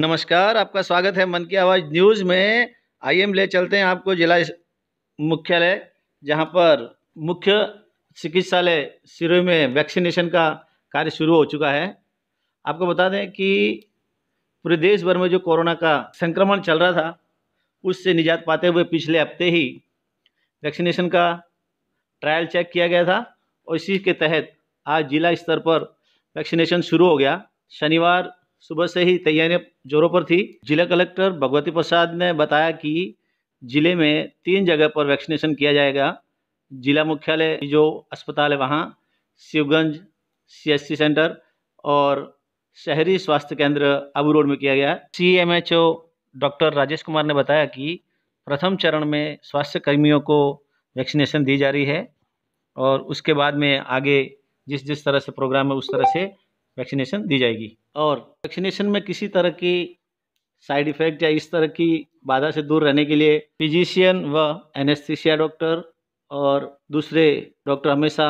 नमस्कार आपका स्वागत है मन की आवाज़ न्यूज़ में आइए हम ले चलते हैं आपको जिला मुख्यालय जहां पर मुख्य चिकित्सालय सिरोही में वैक्सीनेशन का कार्य शुरू हो चुका है आपको बता दें कि पूरे देश भर में जो कोरोना का संक्रमण चल रहा था उससे निजात पाते हुए पिछले हफ्ते ही वैक्सीनेशन का ट्रायल चेक किया गया था और इसी के तहत आज जिला स्तर पर वैक्सीनेशन शुरू हो गया शनिवार सुबह से ही तैयारियां जोरों पर थी जिला कलेक्टर भगवती प्रसाद ने बताया कि जिले में तीन जगह पर वैक्सीनेशन किया जाएगा जिला मुख्यालय जो अस्पताल है वहाँ शिवगंज सी सेंटर और शहरी स्वास्थ्य केंद्र अबू रोड में किया गया C M H O doctor Rajesh Kumar ने बताया कि प्रथम चरण में स्वास्थ्य कर्मियों को वैक्सीनेशन दी जा रही है और उसके बाद में आगे जिस जिस तरह से प्रोग्राम है उस तरह से वैक्सीनेशन दी जाएगी और वैक्सीनेशन में किसी तरह की साइड इफेक्ट या इस तरह की बाधा से दूर रहने के लिए फिजिशियन व एनेस्थिसिया डॉक्टर और दूसरे डॉक्टर हमेशा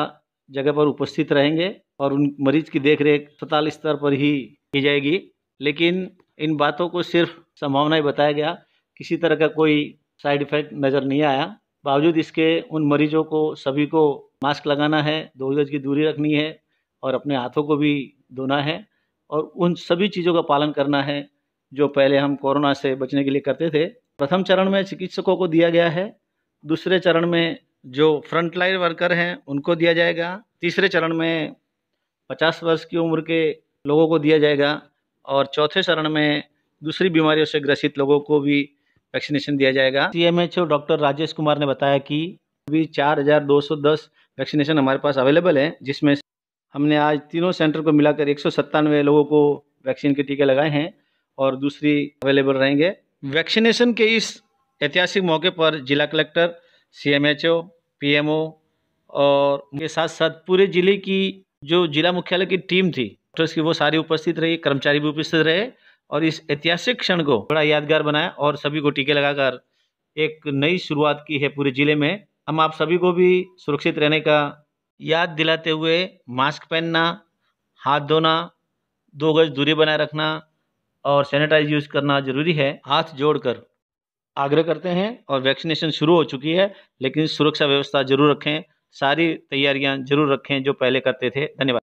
जगह पर उपस्थित रहेंगे और उन मरीज की देखरेख अस्पताल स्तर पर ही की जाएगी लेकिन इन बातों को सिर्फ संभावना ही बताया गया किसी तरह का कोई साइड इफेक्ट नज़र नहीं आया बावजूद इसके उन मरीजों को सभी को मास्क लगाना है दो गज की दूरी रखनी है और अपने हाथों को भी धोना है और उन सभी चीज़ों का पालन करना है जो पहले हम कोरोना से बचने के लिए करते थे प्रथम चरण में चिकित्सकों को दिया गया है दूसरे चरण में जो फ्रंटलाइन वर्कर हैं उनको दिया जाएगा तीसरे चरण में पचास वर्ष की उम्र के लोगों को दिया जाएगा और चौथे चरण में दूसरी बीमारियों से ग्रसित लोगों को भी वैक्सीनेशन दिया जाएगा सीएमएचओ डॉक्टर राजेश कुमार ने बताया कि अभी चार वैक्सीनेशन हमारे पास अवेलेबल है जिसमें हमने आज तीनों सेंटर को मिलाकर एक लोगों को वैक्सीन के टीके लगाए हैं और दूसरी अवेलेबल रहेंगे वैक्सीनेशन के इस ऐतिहासिक मौके पर जिला collector C M H O P M O और उनके साथ साथ पूरे ज़िले की जो जिला मुख्यालय की टीम थी डॉक्टर्स की वो सारी उपस्थित रही कर्मचारी भी उपस्थित रहे और इस ऐतिहासिक क्षण को बड़ा यादगार बनाया और सभी को टीके लगाकर एक नई शुरुआत की है पूरे ज़िले में हम आप सभी को भी सुरक्षित रहने का याद दिलाते हुए मास्क पहनना हाथ धोना दो गज दूरी बनाए रखना और सैनिटाइज यूज़ करना ज़रूरी है हाथ जोड़कर आग्रह करते हैं और वैक्सीनेशन शुरू हो चुकी है लेकिन सुरक्षा व्यवस्था ज़रूर रखें सारी तैयारियां ज़रूर रखें जो पहले करते थे धन्यवाद